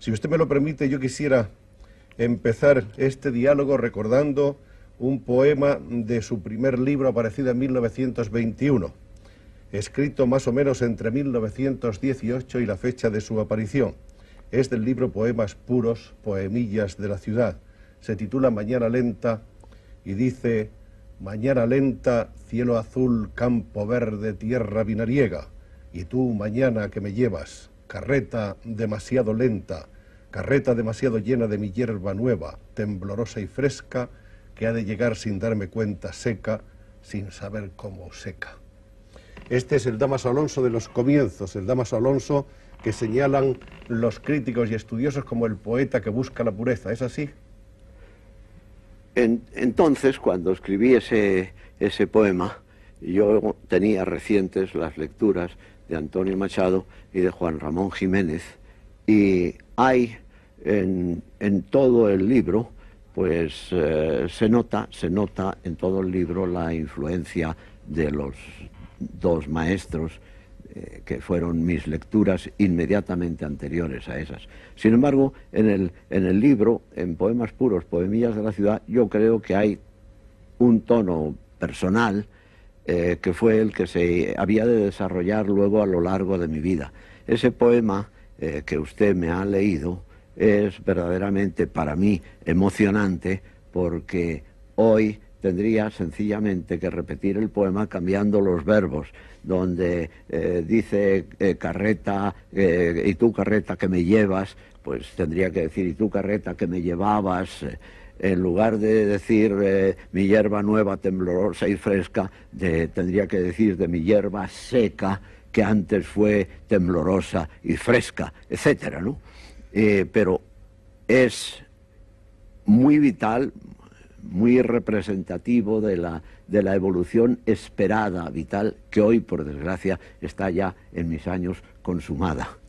Si usted me lo permite, yo quisiera empezar este diálogo recordando un poema de su primer libro aparecido en 1921, escrito más o menos entre 1918 y la fecha de su aparición. Es del libro Poemas Puros, Poemillas de la Ciudad. Se titula Mañana Lenta y dice, Mañana lenta, cielo azul, campo verde, tierra vinariega, y tú mañana que me llevas carreta demasiado lenta, carreta demasiado llena de mi hierba nueva, temblorosa y fresca, que ha de llegar sin darme cuenta seca, sin saber cómo seca. Este es el Damas Alonso de los comienzos, el Damas Alonso que señalan los críticos y estudiosos como el poeta que busca la pureza, ¿es así? entonces, cuando escribí ese poema, yo tenía recientes las lecturas de Antonio Machado y de Juan Ramón Jiménez y hay en, todo el libro, pues eh, se nota, se nota en todo el libro la influencia de los dos maestros eh, que fueron mis lecturas inmediatamente anteriores a esas. Sin embargo, en el, en el libro, en Poemas Puros, Poemillas de la Ciudad, yo creo que hay un tono personal eh, que fue el que se había de desarrollar luego a lo largo de mi vida. Ese poema eh, que usted me ha leído es verdaderamente para mí emocionante porque hoy tendría sencillamente que repetir el poema cambiando los verbos, donde eh, dice carreta, y tú carreta que me llevas, pues tendría que decir y tú carreta que me llevabas, en lugar de decir eh, mi hierba nueva, temblorosa y fresca, tendría que decir de mi hierba seca, que antes fue temblorosa y fresca, etcétera, eh, pero es muy vital, muy representativo de la, de la evolución esperada, vital, que hoy, por desgracia, está ya en mis años consumada.